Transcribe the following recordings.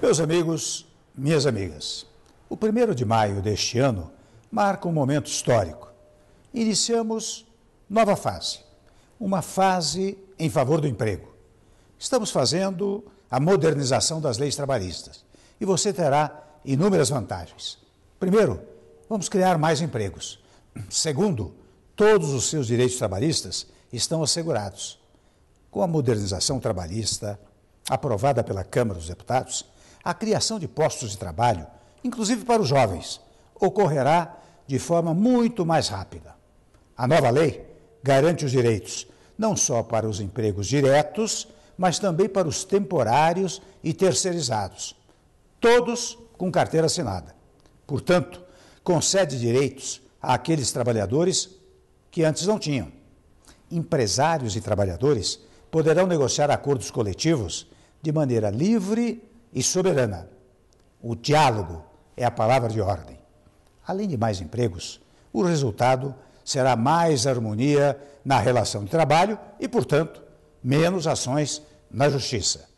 Meus amigos, minhas amigas, o 1 de maio deste ano marca um momento histórico. Iniciamos nova fase, uma fase em favor do emprego. Estamos fazendo a modernização das leis trabalhistas e você terá inúmeras vantagens. Primeiro, vamos criar mais empregos. Segundo, todos os seus direitos trabalhistas estão assegurados. Com a modernização trabalhista aprovada pela Câmara dos Deputados, a criação de postos de trabalho, inclusive para os jovens, ocorrerá de forma muito mais rápida. A nova lei garante os direitos não só para os empregos diretos, mas também para os temporários e terceirizados, todos com carteira assinada. Portanto, concede direitos àqueles trabalhadores que antes não tinham. Empresários e trabalhadores poderão negociar acordos coletivos de maneira livre e soberana. O diálogo é a palavra de ordem. Além de mais empregos, o resultado será mais harmonia na relação de trabalho e, portanto, menos ações na justiça.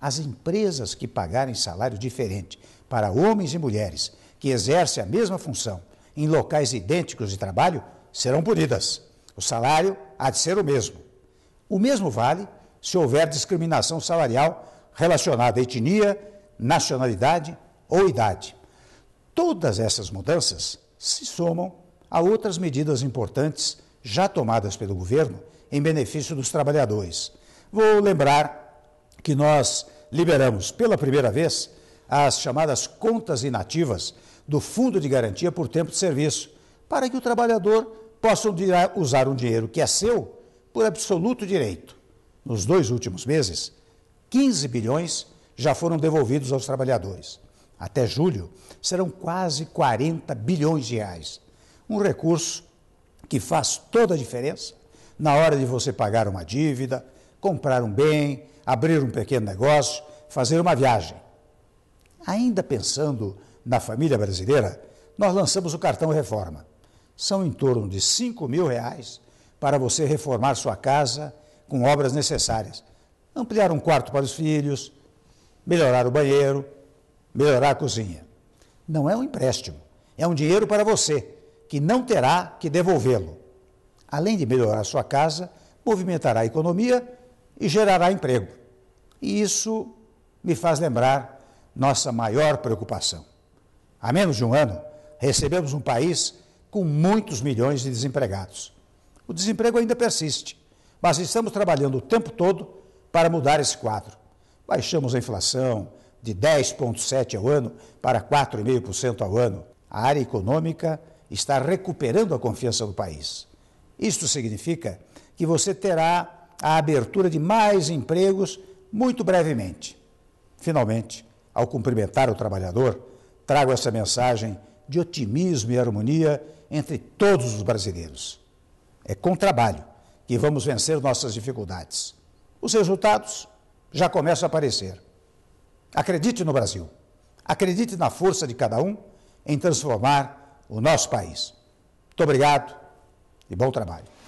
As empresas que pagarem salário diferente para homens e mulheres que exercem a mesma função em locais idênticos de trabalho serão punidas. O salário há de ser o mesmo. O mesmo vale se houver discriminação salarial relacionada à etnia, nacionalidade ou idade. Todas essas mudanças se somam a outras medidas importantes já tomadas pelo governo em benefício dos trabalhadores. Vou lembrar que nós liberamos pela primeira vez as chamadas contas inativas do Fundo de Garantia por Tempo de Serviço, para que o trabalhador possa usar um dinheiro que é seu por absoluto direito. Nos dois últimos meses, 15 bilhões já foram devolvidos aos trabalhadores. Até julho, serão quase 40 bilhões de reais. Um recurso que faz toda a diferença na hora de você pagar uma dívida, comprar um bem, abrir um pequeno negócio, fazer uma viagem. Ainda pensando na família brasileira, nós lançamos o cartão reforma. São em torno de 5 mil reais para você reformar sua casa com obras necessárias. Ampliar um quarto para os filhos, melhorar o banheiro, melhorar a cozinha. Não é um empréstimo, é um dinheiro para você, que não terá que devolvê-lo. Além de melhorar sua casa, movimentará a economia e gerará emprego. E isso me faz lembrar nossa maior preocupação. Há menos de um ano, recebemos um país com muitos milhões de desempregados. O desemprego ainda persiste, mas estamos trabalhando o tempo todo para mudar esse quadro. Baixamos a inflação de 10,7% ao ano para 4,5% ao ano. A área econômica está recuperando a confiança do país. Isto significa que você terá a abertura de mais empregos muito brevemente. Finalmente, ao cumprimentar o trabalhador, trago essa mensagem de otimismo e harmonia entre todos os brasileiros. É com trabalho que vamos vencer nossas dificuldades. Os resultados já começam a aparecer. Acredite no Brasil. Acredite na força de cada um em transformar o nosso país. Muito obrigado e bom trabalho.